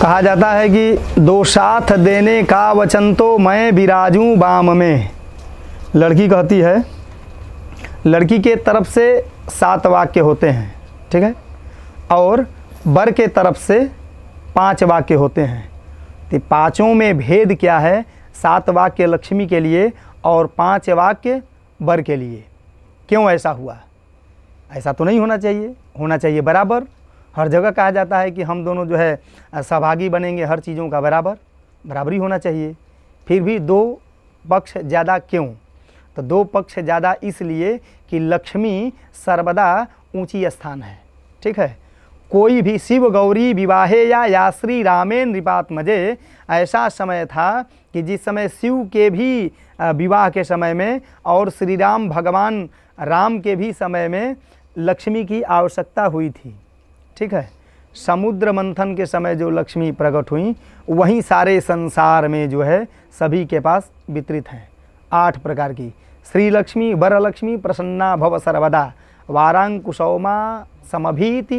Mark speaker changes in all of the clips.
Speaker 1: कहा जाता है कि दो साथ देने का वचन तो मैं बिराजूँ बाम में लड़की कहती है लड़की के तरफ से सात वाक्य होते हैं ठीक है और बर के तरफ से पांच वाक्य होते हैं तो पांचों में भेद क्या है सात वाक्य लक्ष्मी के लिए और पांच वाक्य बर के लिए क्यों ऐसा हुआ ऐसा तो नहीं होना चाहिए होना चाहिए बराबर हर जगह कहा जाता है कि हम दोनों जो है सहभागी बनेंगे हर चीज़ों का बराबर बराबरी होना चाहिए फिर भी दो पक्ष ज़्यादा क्यों तो दो पक्ष ज़्यादा इसलिए कि लक्ष्मी सर्वदा ऊंची स्थान है ठीक है कोई भी शिव गौरी विवाहे या या श्री रामे मजे ऐसा समय था कि जिस समय शिव के भी विवाह के समय में और श्री राम भगवान राम के भी समय में लक्ष्मी की आवश्यकता हुई थी ठीक है समुद्र मंथन के समय जो लक्ष्मी प्रकट हुई वहीं सारे संसार में जो है सभी के पास वितरित हैं आठ प्रकार की श्री लक्ष्मी वरलक्ष्मी प्रसन्ना भव सर्वदा वारांकुशोमा समभीति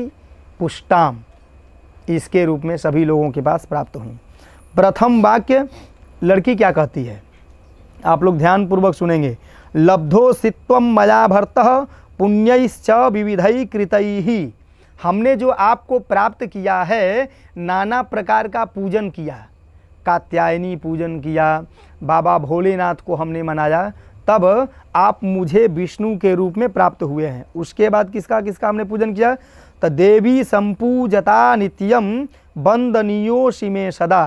Speaker 1: पुष्टाम इसके रूप में सभी लोगों के पास प्राप्त हुई प्रथम वाक्य लड़की क्या कहती है आप लोग ध्यानपूर्वक सुनेंगे लब्धो सित्व मया भर्त पुण्यश्च विविधई कृतई हमने जो आपको प्राप्त किया है नाना प्रकार का पूजन किया कात्यायनी पूजन किया बाबा भोलेनाथ को हमने मनाया तब आप मुझे विष्णु के रूप में प्राप्त हुए हैं उसके बाद किसका किसका हमने पूजन किया तो देवी संपूजता नित्यम बंदनियो सिमे सदा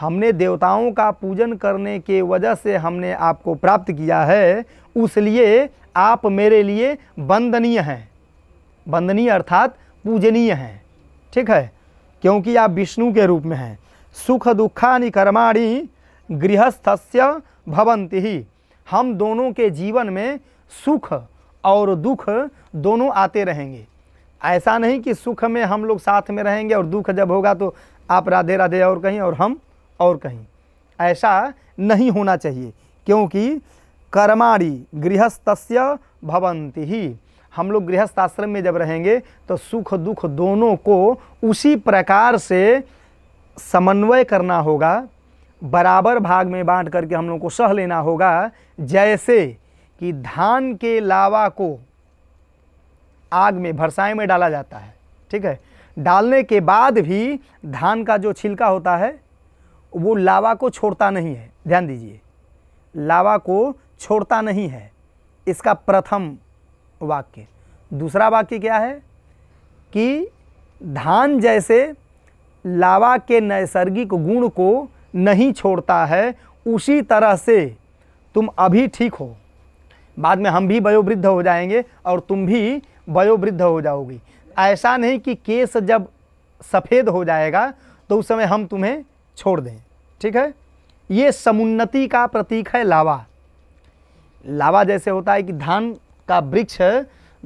Speaker 1: हमने देवताओं का पूजन करने के वजह से हमने आपको प्राप्त किया है उसलिए आप मेरे लिए वंदनीय हैं वंदनीय अर्थात पूजनीय हैं ठीक है क्योंकि आप विष्णु के रूप में हैं सुख दुखानि कर्माणी गृहस्थस्य भवंती ही हम दोनों के जीवन में सुख और दुख दोनों आते रहेंगे ऐसा नहीं कि सुख में हम लोग साथ में रहेंगे और दुख जब होगा तो आप राधे राधे और कहीं और हम और कहीं ऐसा नहीं होना चाहिए क्योंकि कर्माणी गृहस्थस्य भवंती ही हम लोग गृहस्थ आश्रम में जब रहेंगे तो सुख दुख दोनों को उसी प्रकार से समन्वय करना होगा बराबर भाग में बांट करके हम लोग को सह लेना होगा जैसे कि धान के लावा को आग में भरसाए में डाला जाता है ठीक है डालने के बाद भी धान का जो छिलका होता है वो लावा को छोड़ता नहीं है ध्यान दीजिए लावा को छोड़ता नहीं है इसका प्रथम वाक्य दूसरा वाक्य क्या है कि धान जैसे लावा के नैसर्गिक गुण को नहीं छोड़ता है उसी तरह से तुम अभी ठीक हो बाद में हम भी वयोवृद्ध हो जाएंगे और तुम भी वयोवृद्ध हो जाओगी ऐसा नहीं कि केस जब सफ़ेद हो जाएगा तो उस समय हम तुम्हें छोड़ दें ठीक है ये समुन्नति का प्रतीक है लावा लावा जैसे होता है कि धान का वृक्ष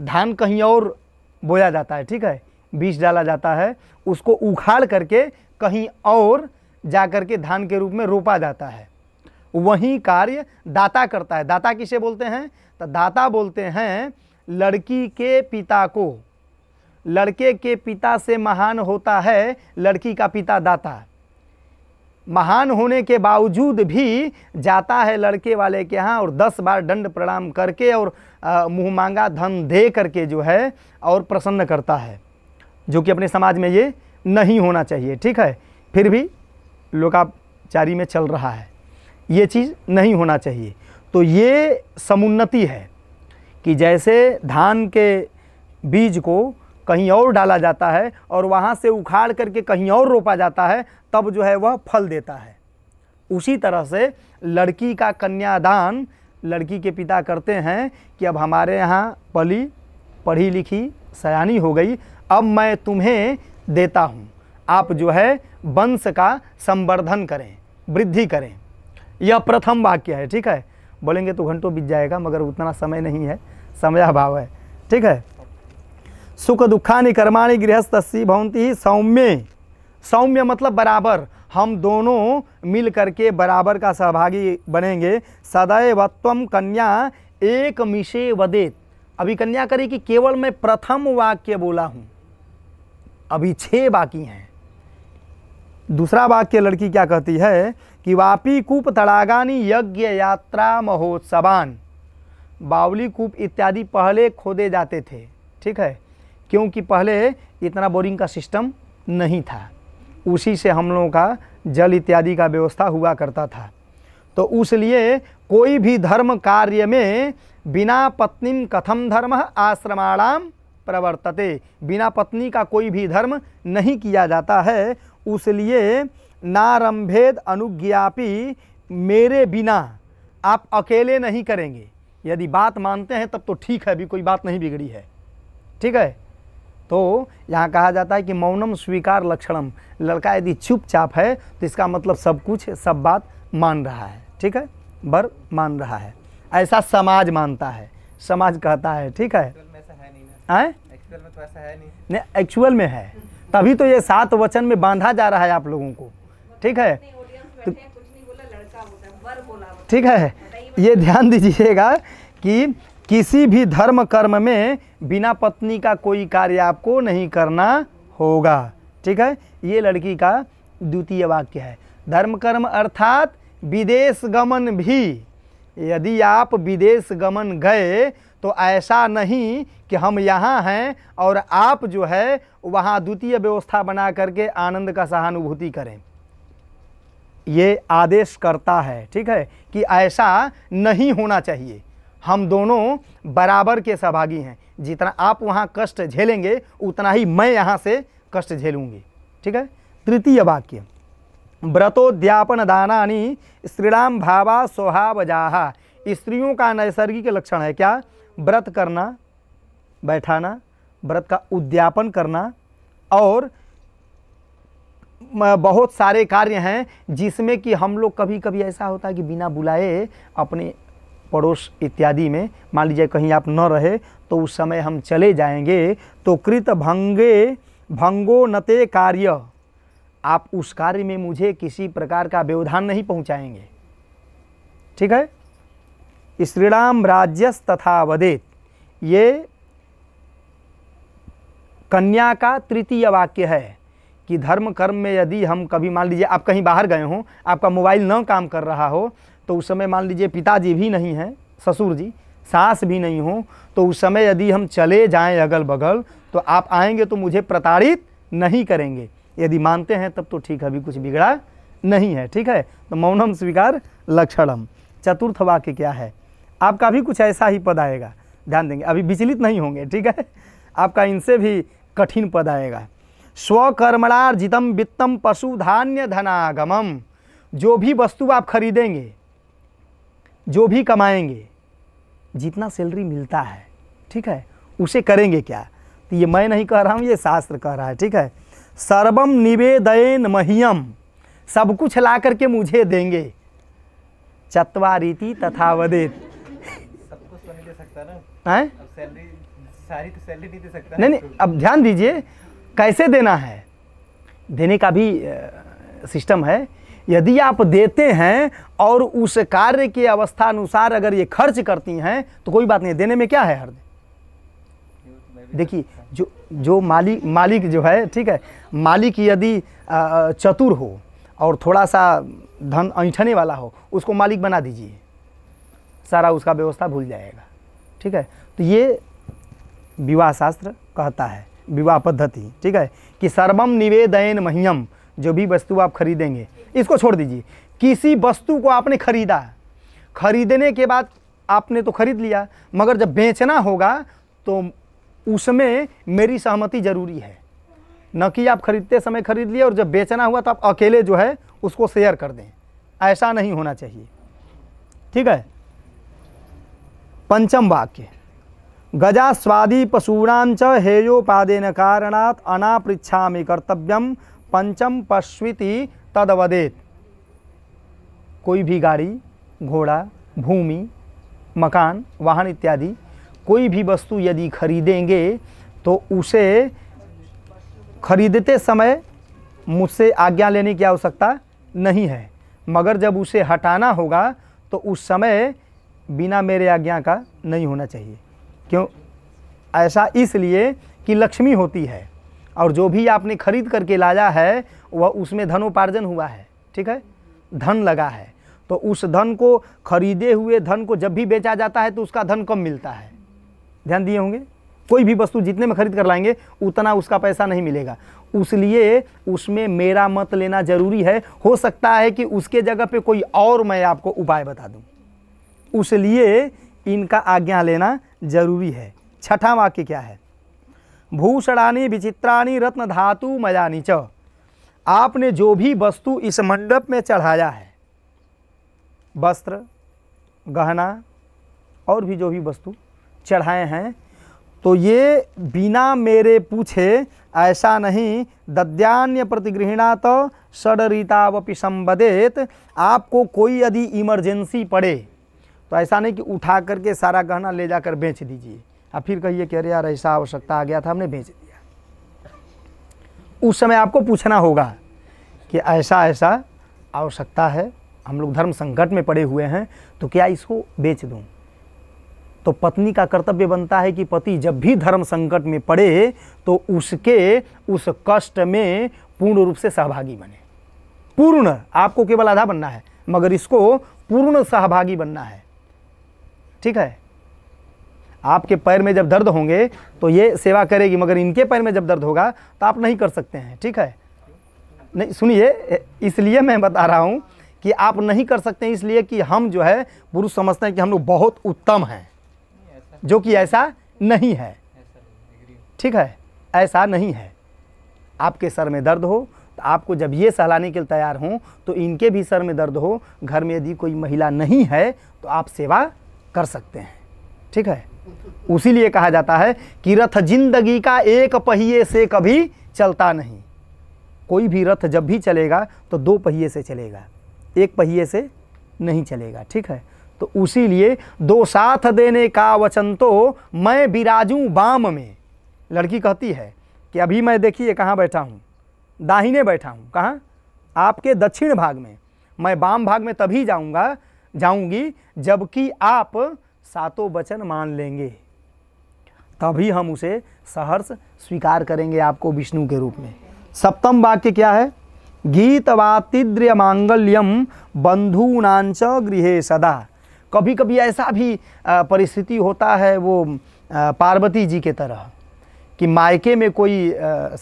Speaker 1: धान कहीं और बोया जाता है ठीक है बीज डाला जाता है उसको उखाड़ करके कहीं और जा कर के धान के रूप में रोपा जाता है वही कार्य दाता करता है दाता किसे बोलते हैं तो दाता बोलते हैं लड़की के पिता को लड़के के पिता से महान होता है लड़की का पिता दाता महान होने के बावजूद भी जाता है लड़के वाले के यहाँ और दस बार दंड प्रणाम करके और मुँह मांगा धन दे करके जो है और प्रसन्न करता है जो कि अपने समाज में ये नहीं होना चाहिए ठीक है फिर भी लोकाचारी में चल रहा है ये चीज़ नहीं होना चाहिए तो ये समुन्नति है कि जैसे धान के बीज को कहीं और डाला जाता है और वहाँ से उखाड़ करके कहीं और रोपा जाता है तब जो है वह फल देता है उसी तरह से लड़की का कन्यादान लड़की के पिता करते हैं कि अब हमारे यहाँ पली पढ़ी लिखी सयानी हो गई अब मैं तुम्हें देता हूँ आप जो है वंश का संवर्धन करें वृद्धि करें यह प्रथम वाक्य है ठीक है बोलेंगे तो घंटों बीत जाएगा मगर उतना समय नहीं है समय अभाव है ठीक है सुख दुखानी कर्माणी गृहस्थी भवंती सौम्य सौम्य मतलब बराबर हम दोनों मिल करके बराबर का सहभागी बनेंगे सदैव तम कन्या एक मिशे वदेत अभी कन्या करी कि केवल मैं प्रथम वाक्य बोला हूँ अभी छः बाकी हैं दूसरा वाक्य लड़की क्या कहती है कि वापी कूप तड़ागानी यज्ञ यात्रा महोत्सवान बावली कूप इत्यादि पहले खोदे जाते थे ठीक है क्योंकि पहले इतना बोरिंग का सिस्टम नहीं था उसी से हम लोगों का जल इत्यादि का व्यवस्था हुआ करता था तो उस लिए कोई भी धर्म कार्य में बिना पत्नी कथम धर्म आश्रमाणाम प्रवर्तते बिना पत्नी का कोई भी धर्म नहीं किया जाता है उसलिए नारंभेद अनुज्ञापी मेरे बिना आप अकेले नहीं करेंगे यदि बात मानते हैं तब तो ठीक है अभी कोई बात नहीं बिगड़ी है ठीक है तो यहाँ कहा जाता है कि मौनम स्वीकार लक्षणम लड़का यदि चुपचाप है तो इसका मतलब सब कुछ सब बात मान रहा है ठीक है बर मान रहा है ऐसा समाज मानता है समाज कहता है ठीक है नहीं एक्चुअल तो में है तभी तो ये सात वचन में बांधा जा रहा है आप लोगों को ठीक है ठीक है ये ध्यान दीजिएगा कि किसी भी धर्म कर्म में बिना पत्नी का कोई कार्य आपको नहीं करना होगा ठीक है ये लड़की का द्वितीय वाक्य है धर्म कर्म अर्थात विदेश गमन भी यदि आप विदेश गमन गए तो ऐसा नहीं कि हम यहाँ हैं और आप जो है वहाँ द्वितीय व्यवस्था बना करके आनंद का सहानुभूति करें ये आदेश करता है ठीक है कि ऐसा नहीं होना चाहिए हम दोनों बराबर के सहभागी हैं जितना आप वहाँ कष्ट झेलेंगे उतना ही मैं यहाँ से कष्ट झेलूँगी ठीक है तृतीय वाक्य व्रतोद्यापन दानानी श्रीराम भावा जाहा स्त्रियों का नैसर्गिक लक्षण है क्या व्रत करना बैठाना व्रत का उद्यापन करना और बहुत सारे कार्य हैं जिसमें कि हम लोग कभी कभी ऐसा होता है कि बिना बुलाए अपने पड़ोस इत्यादि में मान लीजिए कहीं आप न रहे तो उस समय हम चले जाएंगे तो कृत भंगे भंगो नते कार्य आप उस कार्य में मुझे किसी प्रकार का व्यवधान नहीं पहुंचाएंगे ठीक है श्रीराम राज्यस तथा वदेत ये कन्या का तृतीय वाक्य है कि धर्म कर्म में यदि हम कभी मान लीजिए आप कहीं बाहर गए हों आपका मोबाइल न काम कर रहा हो तो उस समय मान लीजिए पिताजी भी नहीं हैं ससुर जी सास भी नहीं हो तो उस समय यदि हम चले जाएं अगल बगल तो आप आएंगे तो मुझे प्रताड़ित नहीं करेंगे यदि मानते हैं तब तो ठीक है अभी कुछ बिगड़ा नहीं है ठीक है तो मौनम स्वीकार लक्षणम चतुर्थ वाक्य क्या है आपका भी कुछ ऐसा ही पद आएगा ध्यान देंगे अभी विचलित नहीं होंगे ठीक है आपका इनसे भी कठिन पद आएगा स्वकर्मणार्जितम वित्तम पशु धान्य धनागमम जो भी वस्तु आप खरीदेंगे जो भी कमाएंगे जितना सैलरी मिलता है ठीक है उसे करेंगे क्या तो ये मैं नहीं कह रहा हूँ ये शास्त्र कह रहा है ठीक है सर्वम निवेदयन महियम सब कुछ ला करके मुझे देंगे चतवारीति तथा वदेत सब कुछ तो नहीं दे सकता ना सैलरी सैलरी तो नहीं दे सकता नहीं नहीं अब ध्यान दीजिए कैसे देना है देने का भी सिस्टम है यदि आप देते हैं और उस कार्य के अवस्था अनुसार अगर ये खर्च करती हैं तो कोई बात नहीं देने में क्या है हर्ज देखिए जो जो मालिक मालिक जो है ठीक है मालिक यदि चतुर हो और थोड़ा सा धन ऐठने वाला हो उसको मालिक बना दीजिए सारा उसका व्यवस्था भूल जाएगा ठीक है तो ये विवाह शास्त्र कहता है विवाह पद्धति ठीक है कि सर्वम निवेदयन मह्यम जो भी वस्तु आप खरीदेंगे इसको छोड़ दीजिए किसी वस्तु को आपने खरीदा खरीदने के बाद आपने तो खरीद लिया मगर जब बेचना होगा तो उसमें मेरी सहमति ज़रूरी है न कि आप खरीदते समय खरीद लिए और जब बेचना हुआ तो आप अकेले जो है उसको शेयर कर दें ऐसा नहीं होना चाहिए ठीक है पंचम वाक्य गजा स्वादी पशूणाम च हेयोपादेन कारणात् अनापृछा कर्तव्यम पंचम पश्विति तदवदेत कोई भी गाड़ी घोड़ा भूमि मकान वाहन इत्यादि कोई भी वस्तु यदि खरीदेंगे तो उसे खरीदते समय मुझसे आज्ञा लेने की आवश्यकता नहीं है मगर जब उसे हटाना होगा तो उस समय बिना मेरे आज्ञा का नहीं होना चाहिए क्यों ऐसा इसलिए कि लक्ष्मी होती है और जो भी आपने खरीद करके लाया है वह उसमें धनोपार्जन हुआ है ठीक है धन लगा है तो उस धन को खरीदे हुए धन को जब भी बेचा जाता है तो उसका धन कम मिलता है ध्यान दिए होंगे कोई भी वस्तु जितने में खरीद कर लाएंगे उतना उसका पैसा नहीं मिलेगा उसलिए उसमें मेरा मत लेना जरूरी है हो सकता है कि उसके जगह पे कोई और मैं आपको उपाय बता दूं उसलिए इनका आज्ञा लेना जरूरी है छठा वाक्य क्या है भूषणानी विचित्रानी रत्न धातु मयानी च आपने जो भी वस्तु इस मंडप में चढ़ाया है वस्त्र गहना और भी जो भी वस्तु चढ़ाए हैं तो ये बिना मेरे पूछे ऐसा नहीं दद्यान्य प्रतिगृहणा तो षडरीतावपि संबदेत आपको कोई यदि इमरजेंसी पड़े तो ऐसा नहीं कि उठा करके सारा गहना ले जाकर बेच दीजिए आप फिर कहिए कि अरे यार ऐसा आवश्यकता आ गया था हमने भेज दिया उस समय आपको पूछना होगा कि ऐसा ऐसा आवश्यकता है हम लोग धर्म संकट में पड़े हुए हैं तो क्या इसको बेच दूँ तो पत्नी का कर्तव्य बनता है कि पति जब भी धर्म संकट में पड़े तो उसके उस कष्ट में पूर्ण रूप से सहभागी बने पूर्ण आपको केवल आधा बनना है मगर इसको पूर्ण सहभागी बनना है ठीक है आपके पैर में जब दर्द होंगे तो ये सेवा करेगी मगर इनके पैर में जब दर्द होगा तो आप नहीं कर सकते हैं ठीक है नहीं सुनिए इसलिए मैं बता रहा हूँ कि आप नहीं कर सकते इसलिए कि हम जो है पुरुष समझते हैं कि हम लोग बहुत उत्तम हैं जो कि ऐसा नहीं है ठीक है ऐसा नहीं है आपके सर में दर्द हो तो आपको जब ये सहलाने के लिए तैयार हों तो इनके भी सर में दर्द हो घर में यदि कोई महिला नहीं है तो आप सेवा कर सकते हैं ठीक है उसी लिए कहा जाता है कि रथ जिंदगी का एक पहिए से कभी चलता नहीं कोई भी रथ जब भी चलेगा तो दो पहिए से चलेगा एक पहिए से नहीं चलेगा ठीक है तो उसी लिए दो साथ देने का वचन तो मैं बिराजू बाम में लड़की कहती है कि अभी मैं देखिए कहाँ बैठा हूँ दाहिने बैठा हूँ कहाँ आपके दक्षिण भाग में मैं बाम भाग में तभी जाऊँगा जाऊँगी जबकि आप सातों वचन मान लेंगे तभी हम उसे सहर्ष स्वीकार करेंगे आपको विष्णु के रूप में सप्तम वाक्य क्या है गीतवातिद्र्य मांगल्यम बंधूनाच गृह सदा कभी कभी ऐसा भी परिस्थिति होता है वो पार्वती जी के तरह कि मायके में कोई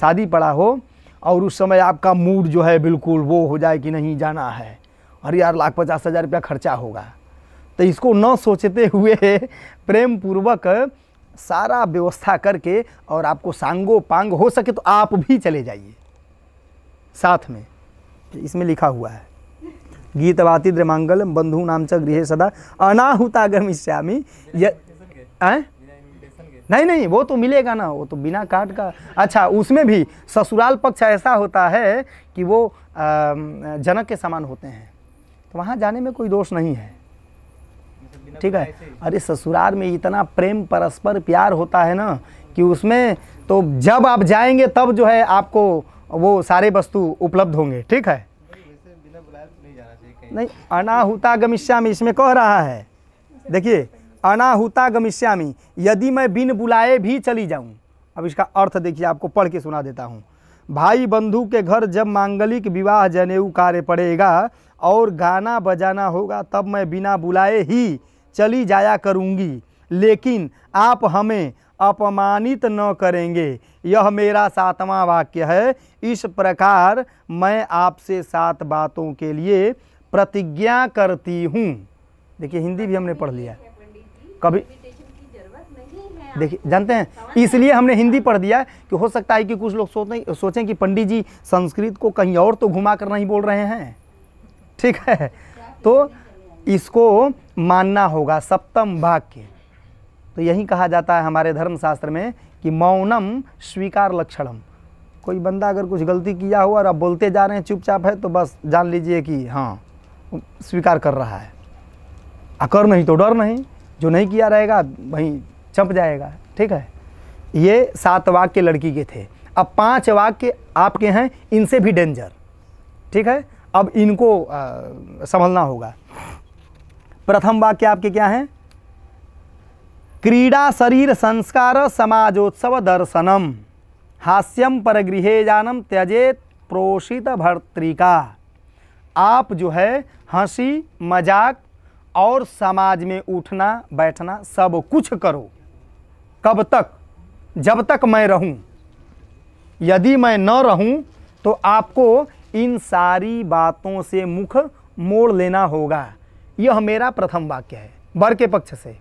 Speaker 1: शादी पड़ा हो और उस समय आपका मूड जो है बिल्कुल वो हो जाए कि नहीं जाना है अरे यार लाख पचास हज़ार रुपया खर्चा होगा तो इसको न सोचते हुए प्रेम पूर्वक सारा व्यवस्था करके और आपको सांगो पांग हो सके तो आप भी चले जाइए साथ में इसमें लिखा हुआ है गीतवाति द्रमांगल बंधु नाम च गृह सदा अनाहुतागमिष्यामी नहीं नहीं वो तो मिलेगा ना वो तो बिना कार्ड का अच्छा उसमें भी ससुराल पक्ष ऐसा होता है कि वो जनक के समान होते हैं तो वहाँ जाने में कोई दोष नहीं है ठीक है अरे ससुराल में इतना प्रेम परस्पर प्यार होता है ना कि उसमें तो जब आप जाएंगे तब जो है आपको वो सारे वस्तु उपलब्ध होंगे ठीक है नहीं तो अनाहुता गमिष्यामी इसमें कह रहा है देखिए अनाहुता गमिष्यामी यदि मैं बिन बुलाए भी चली जाऊं अब इसका अर्थ देखिए आपको पढ़ के सुना देता हूं भाई बंधु के घर जब मांगलिक विवाह जनेऊ कार्य पड़ेगा और गाना बजाना होगा तब मैं बिना बुलाए ही चली जाया करूँगी लेकिन आप हमें अपमानित न करेंगे यह मेरा सातवां वाक्य है इस प्रकार मैं आपसे सात बातों के लिए प्रतिज्ञा करती हूँ देखिए हिंदी भी हमने पढ़ लिया कभी देखिए जानते हैं इसलिए हमने हिंदी पढ़ दिया कि हो सकता है कि कुछ लोग सोचें सोचें कि पंडित जी संस्कृत को कहीं और तो घुमा कर नहीं बोल रहे हैं ठीक है तो इसको मानना होगा सप्तम वाक्य तो यही कहा जाता है हमारे धर्मशास्त्र में कि मौनम स्वीकार लक्षणम कोई बंदा अगर कुछ गलती किया हो और आप बोलते जा रहे हैं चुपचाप है तो बस जान लीजिए कि हाँ स्वीकार कर रहा है अकर नहीं तो डर नहीं जो नहीं किया रहेगा वहीं चंप जाएगा ठीक है ये सात वाक्य लड़की के थे अब पांच वाक्य आपके हैं इनसे भी डेंजर ठीक है अब इनको संभलना होगा प्रथम वाक्य आपके क्या है क्रीडा शरीर संस्कार समाजोत्सव दर्शनम हास्यम गृह जानम त्यजेत प्रोषित भर्तृका आप जो है हंसी मजाक और समाज में उठना बैठना सब कुछ करो कब तक जब तक मैं रहूं यदि मैं न रहूं तो आपको इन सारी बातों से मुख मोड़ लेना होगा यह मेरा प्रथम वाक्य है बर के पक्ष से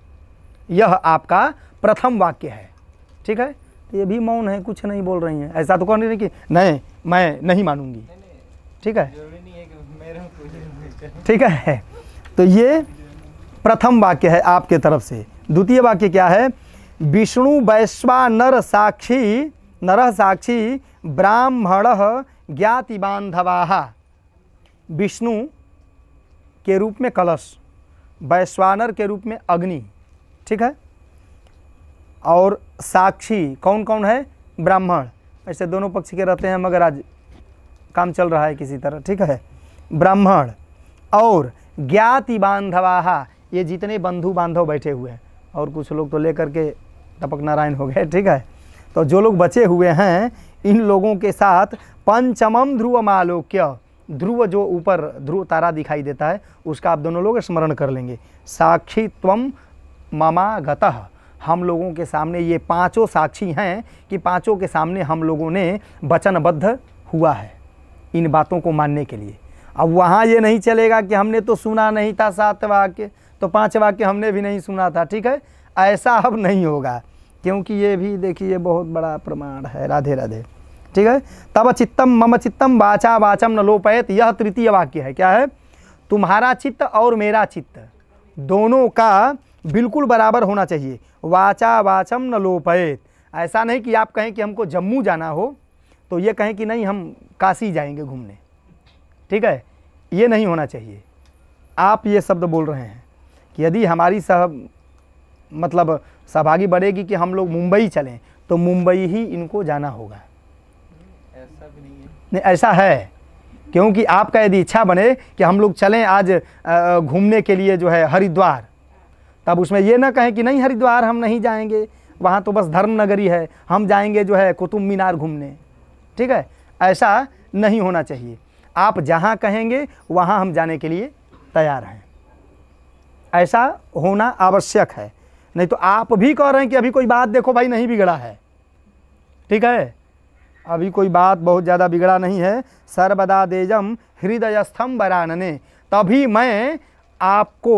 Speaker 1: यह आपका प्रथम वाक्य है ठीक है तो ये भी मौन है कुछ नहीं बोल रही हैं ऐसा तो कह नहीं कि नहीं मैं नहीं मानूंगी ठीक है ठीक है तो ये प्रथम वाक्य है आपके तरफ से द्वितीय वाक्य क्या है विष्णु वैश्वा नर साक्षी नर साक्षी ब्राह्मण ज्ञाति बांधवा विष्णु के रूप में कलश वैश्वानर के रूप में अग्नि ठीक है और साक्षी कौन कौन है ब्राह्मण ऐसे दोनों पक्ष के रहते हैं मगर आज काम चल रहा है किसी तरह ठीक है ब्राह्मण और ज्ञाति बांधवाहा ये जितने बंधु बांधव बैठे हुए हैं और कुछ लोग तो लेकर के टपक नारायण हो गए ठीक है तो जो लोग बचे हुए हैं इन लोगों के साथ पंचमम ध्रुव मालोक्य ध्रुव जो ऊपर ध्रुव तारा दिखाई देता है उसका आप दोनों लोग स्मरण कर लेंगे साक्षी तम ममा हम लोगों के सामने ये पांचों साक्षी हैं कि पांचों के सामने हम लोगों ने वचनबद्ध हुआ है इन बातों को मानने के लिए अब वहाँ ये नहीं चलेगा कि हमने तो सुना नहीं था सात वाक्य तो पाँच वाक्य हमने भी नहीं सुना था ठीक है ऐसा अब नहीं होगा क्योंकि ये भी देखिए बहुत बड़ा प्रमाण है राधे राधे ठीक है तब चित्तम मम चित्तम वाचा वाचम न लोपयत यह तृतीय वाक्य है क्या है तुम्हारा चित्त और मेरा चित्त दोनों का बिल्कुल बराबर होना चाहिए वाचा वाचम न लोपयत ऐसा नहीं कि आप कहें कि हमको जम्मू जाना हो तो ये कहें कि नहीं हम काशी जाएंगे घूमने ठीक है ये नहीं होना चाहिए आप ये शब्द बोल रहे हैं कि यदि हमारी सह मतलब सहभागी बढ़ेगी कि हम लोग मुंबई चलें तो मुंबई ही इनको जाना होगा नहीं ऐसा है क्योंकि आपका यदि इच्छा बने कि हम लोग चलें आज घूमने के लिए जो है हरिद्वार तब उसमें ये ना कहें कि नहीं हरिद्वार हम नहीं जाएंगे वहाँ तो बस धर्म नगरी है हम जाएंगे जो है कुतुब मीनार घूमने ठीक है ऐसा नहीं होना चाहिए आप जहाँ कहेंगे वहाँ हम जाने के लिए तैयार हैं ऐसा होना आवश्यक है नहीं तो आप भी कह रहे हैं कि अभी कोई बात देखो भाई नहीं बिगड़ा है ठीक है अभी कोई बात बहुत ज़्यादा बिगड़ा नहीं है सर्वदा देजम हृदय स्तंभ बरानने तभी मैं आपको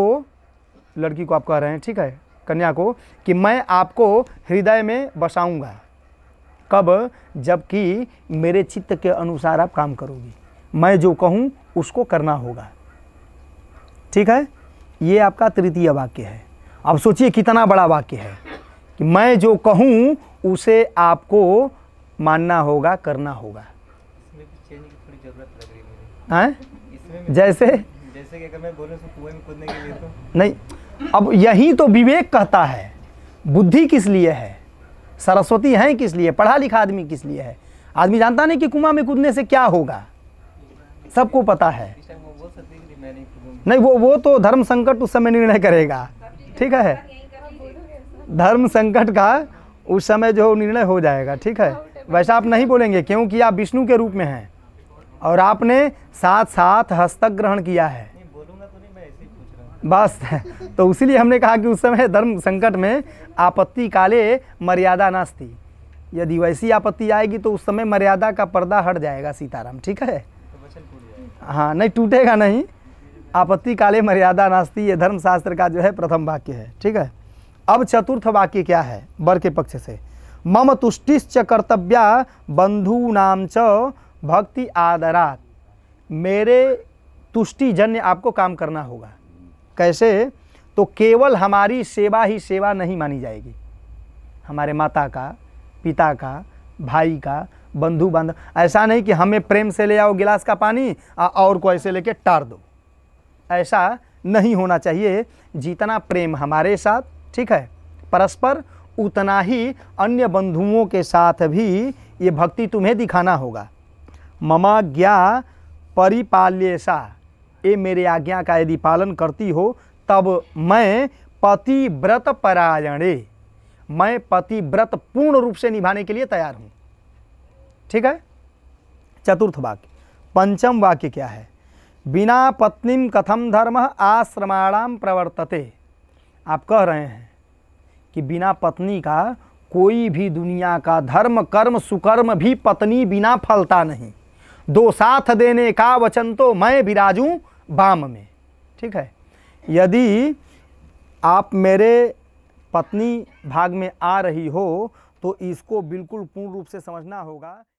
Speaker 1: लड़की को आप कह रहे हैं ठीक है कन्या को कि मैं आपको हृदय में बसाऊंगा कब जबकि मेरे चित्त के अनुसार आप काम करोगी मैं जो कहूँ उसको करना होगा ठीक है ये आपका तृतीय वाक्य है अब सोचिए कितना बड़ा वाक्य है कि मैं जो कहूँ उसे आपको मानना होगा करना होगा हाँ? जैसे जैसे कि अगर मैं कुएं में कूदने के लिए तो नहीं अब यही तो विवेक कहता है बुद्धि किस लिए है सरस्वती है किस लिए पढ़ा लिखा आदमी किस लिए है आदमी जानता नहीं कि कुआं में कूदने से क्या होगा सबको पता है नहीं वो वो तो धर्म संकट उस समय निर्णय करेगा ठीक है धर्म संकट का उस समय जो निर्णय हो जाएगा ठीक है वैसा आप नहीं बोलेंगे क्योंकि आप विष्णु के रूप में हैं और आपने साथ साथ हस्तक ग्रहण किया है तो बस तो इसीलिए हमने कहा कि उस समय धर्म संकट में आपत्ति काले मर्यादा नास्ती यदि वैसी आपत्ति आएगी तो उस समय मर्यादा का पर्दा हट जाएगा सीताराम ठीक है तो हाँ नहीं टूटेगा नहीं आपत्ति काले मर्यादा नास्ती ये धर्मशास्त्र का जो है प्रथम वाक्य है ठीक है अब चतुर्थ वाक्य क्या है बर के पक्ष से मम तुष्टिश्च कर्तव्या बंधुनाम च भक्ति आदरात मेरे तुष्टि जन्य आपको काम करना होगा कैसे तो केवल हमारी सेवा ही सेवा नहीं मानी जाएगी हमारे माता का पिता का भाई का बंधु बांधव ऐसा नहीं कि हमें प्रेम से ले आओ गिलास का पानी और को ऐसे लेके टार दो ऐसा नहीं होना चाहिए जितना प्रेम हमारे साथ ठीक है परस्पर उतना ही अन्य बंधुओं के साथ भी ये भक्ति तुम्हें दिखाना होगा ममा ज्ञा परिपाल्यसा ये मेरे आज्ञा का यदि पालन करती हो तब मैं पतिव्रत परायणे मैं पतिव्रत पूर्ण रूप से निभाने के लिए तैयार हूँ ठीक है चतुर्थ वाक्य पंचम वाक्य क्या है बिना पत्नी कथम धर्म आश्रमाणाम प्रवर्तते आप कह रहे हैं कि बिना पत्नी का कोई भी दुनिया का धर्म कर्म सुकर्म भी पत्नी बिना फलता नहीं दो साथ देने का वचन तो मैं विराजूँ बाम में ठीक है यदि आप मेरे पत्नी भाग में आ रही हो तो इसको बिल्कुल पूर्ण रूप से समझना होगा